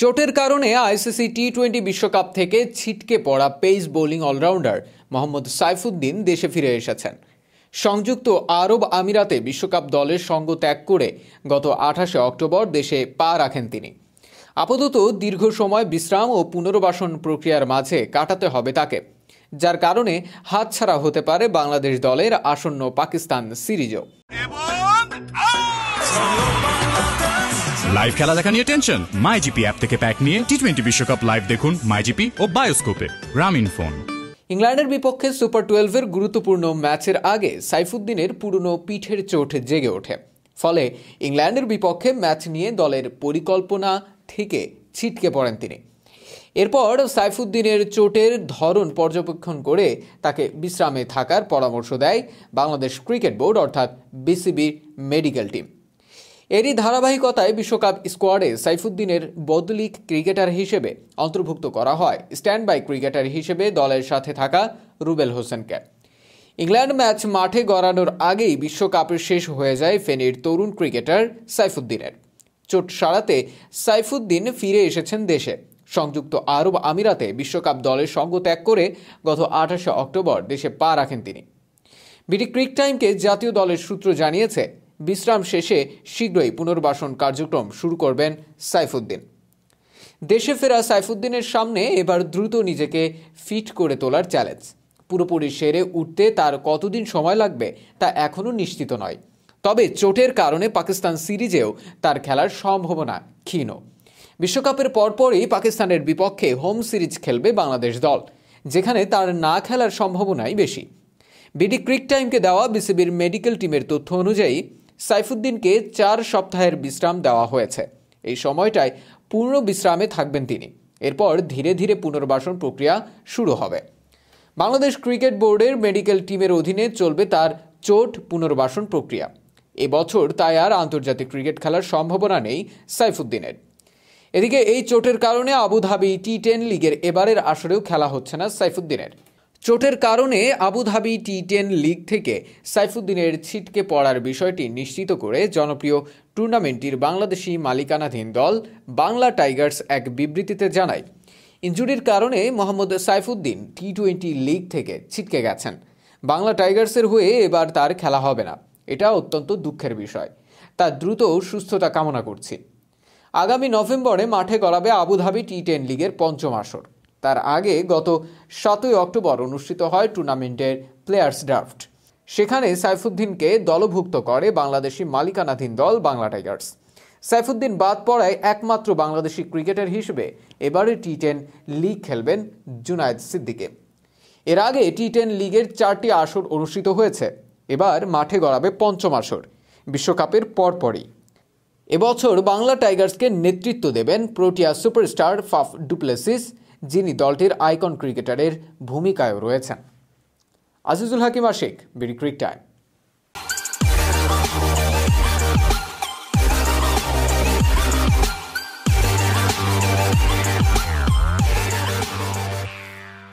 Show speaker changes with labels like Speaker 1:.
Speaker 1: চোটের কারণে ICC T twenty বিশ্বকাপ থেকে ছিটকে পড়া pace bowling allrounder Mohammad Saifuddin দেশে ফিরে এসেছেন সংযুক্ত আরব আমিরাতে বিশ্বকাপ দলের সঙ্গ ত্যাগ করে গত আঠাশে অক্টোবর দেশে পা রাখেন তিনি আপাতত দীর্ঘ সময় বিশ্রাম ও পুনর্বাসন প্রক্রিয়ার মাঝে কাটাতে হবে তাকে যার কারণে হাতছাড়া হতে পারে বাংলাদেশ দলের আসন্ন পাকিস্তান সিরিজও লাইভ খেলা দেখা নিয়ে টেনশন মাইজিপি অ্যাপ থেকে প্যাক নিয়ে টি টোয়েন্টি বিশ্বকাপ লাইভ দেখুন মাইজিপি ও বায়োস্কোপে গ্রামীণ ফোন ইংল্যান্ডের বিপক্ষে সুপার টুয়েলভের গুরুত্বপূর্ণ ম্যাচের আগে সাইফুদ্দিনের পুরনো পিঠের চোট জেগে ওঠে ফলে ইংল্যান্ডের বিপক্ষে ম্যাচ নিয়ে দলের পরিকল্পনা থেকে ছিটকে পড়েন তিনি এরপর সাইফুদ্দিনের চোটের ধরন পর্যবেক্ষণ করে তাকে বিশ্রামে থাকার পরামর্শ দেয় বাংলাদেশ ক্রিকেট বোর্ড অর্থাৎ বিসিবির মেডিকেল টিম এরই ধারাবাহিকতায় বিশ্বকাপ স্কোয়াডে সাইফুদ্দিনের বদলিক ক্রিকেটার হিসেবে অন্তর্ভুক্ত করা হয় স্ট্যান্ড বাই ক্রিকেটার হিসেবে দলের সাথে থাকা রুবেল হোসেনকে ইংল্যান্ড ম্যাচ মাঠে গড়ানোর আগেই বিশ্বকাপের শেষ হয়ে যায় ফেনীর তরুণ ক্রিকেটার সাইফুদ্দিনের চোট সারাতে সাইফুদ্দিন ফিরে এসেছেন দেশে সংযুক্ত আরব আমিরাতে বিশ্বকাপ দলের সঙ্গ ত্যাগ করে গত আঠাশে অক্টোবর দেশে পা রাখেন তিনি বিটি ক্রিক টাইমকে জাতীয় দলের সূত্র জানিয়েছে বিশ্রাম শেষে শীঘ্রই পুনর্বাসন কার্যক্রম শুরু করবেন সাইফুদ্দিন দেশে ফেরা সাইফুদ্দিনের সামনে এবার দ্রুত নিজেকে ফিট করে তোলার চ্যালেঞ্জ পুরোপুরি সেরে উঠতে তার কতদিন সময় লাগবে তা এখনও নিশ্চিত নয় তবে চোটের কারণে পাকিস্তান সিরিজেও তার খেলার সম্ভাবনা ক্ষীণ বিশ্বকাপের পরপরই পাকিস্তানের বিপক্ষে হোম সিরিজ খেলবে বাংলাদেশ দল যেখানে তার না খেলার সম্ভাবনাই বেশি বিডি ক্রিক টাইমকে দেওয়া বিসিবির মেডিকেল টিমের তথ্য অনুযায়ী সাইফুদ্দিনকে চার সপ্তাহের বিশ্রাম দেওয়া হয়েছে এই সময়টায় পূর্ণ বিশ্রামে থাকবেন তিনি এরপর ধীরে ধীরে পুনর্বাসন প্রক্রিয়া শুরু হবে বাংলাদেশ ক্রিকেট বোর্ডের মেডিকেল টিমের অধীনে চলবে তার চোট পুনর্বাসন প্রক্রিয়া এবছর তাই আর আন্তর্জাতিক ক্রিকেট খেলার সম্ভাবনা নেই সাইফুদ্দিনের এদিকে এই চোটের কারণে আবুধাবি টি টেন লিগের এবারের আসরেও খেলা হচ্ছে না সাইফুদ্দিনের চোটের কারণে আবুধাবি টি টেন লিগ থেকে সাইফুদ্দিনের ছিটকে পড়ার বিষয়টি নিশ্চিত করে জনপ্রিয় টুর্নামেন্টটির বাংলাদেশি মালিকানাধীন দল বাংলা টাইগার্স এক বিবৃতিতে জানায় ইঞ্জুরির কারণে Mohammad Saifuddin T twenty league থেকে ছিটকে গেছেন বাংলা টাইগার্সের হয়ে এবার তার খেলা হবে না এটা অত্যন্ত দুঃখের বিষয় তা দ্রুত সুস্থতা কামনা করছি আগামী নভেম্বরে মাঠে গড়াবে আবুধাবি টি টেন লিগের পঞ্চম আসর তার আগে গত সাতই অক্টোবর অনুষ্ঠিত হয় টুর্নামেন্টের প্লেয়ার্স ড্রাফট সেখানে সাইফুদ্দিনকে দলভুক্ত করে বাংলাদেশি মালিকানাধীন দল বাংলা টাইগার্স সাইফুদ্দিন বাদ পড়ায় একমাত্র বাংলাদেশি ক্রিকেটার হিসেবে এবারে টি টেন লিগ খেলবেন জুনায়দ সিদ্দিকে এর আগে টি টেন লিগের চারটি আসর অনুষ্ঠিত হয়েছে এবার মাঠে গড়াবে পঞ্চম আসর বিশ্বকাপের পরপরই এবছর বাংলা টাইগার্সকে নেতৃত্ব দেবেন প্রোটিয়া সুপারস্টার ফাফ ডুপ্লেসিস যিনি দলটির আইকন ক্রিকেটারের ভূমিকায় রয়েছেন আজিজুল হাকিম আশেখ বিডি ক্রিক টাইম